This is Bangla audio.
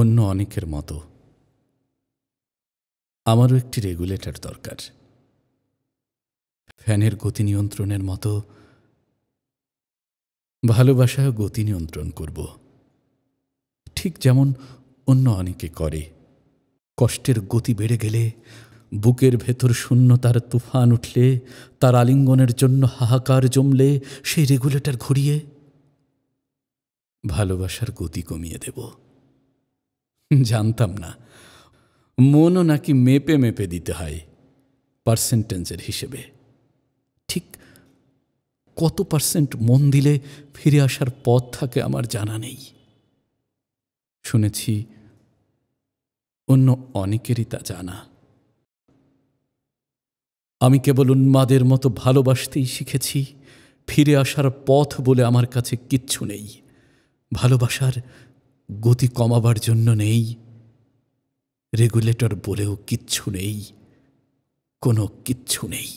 অন্য অনেকের মতো আমারও একটি রেগুলেটর দরকার ফ্যানের গতি নিয়ন্ত্রণের মতো ভালোবাসায় গতি নিয়ন্ত্রণ করব ঠিক যেমন অন্য অনেকে করে কষ্টের গতি বেড়ে গেলে বুকের ভেতর শূন্যতার তুফান উঠলে তার আলিঙ্গনের জন্য হাহাকার জমলে সেই রেগুলেটর ঘুরিয়ে ভালোবাসার গতি কমিয়ে দেব জানতাম না মনও নাকি মেপে মেপে দিতে হয় পার্সেন্টেঞ্জের হিসেবে ঠিক কত পার্সেন্ট মন দিলে ফিরে আসার পথ থাকে আমার জানা নেই শুনেছি অন্য অনেকেরই তা জানা আমি কেবল উন্মাদের মতো ভালোবাসতেই শিখেছি ফিরে আসার পথ বলে আমার কাছে কিচ্ছু নেই ভালোবাসার গতি কমাবার জন্য নেই রেগুলেটর বলেও কিচ্ছু নেই কোনো কিচ্ছু নেই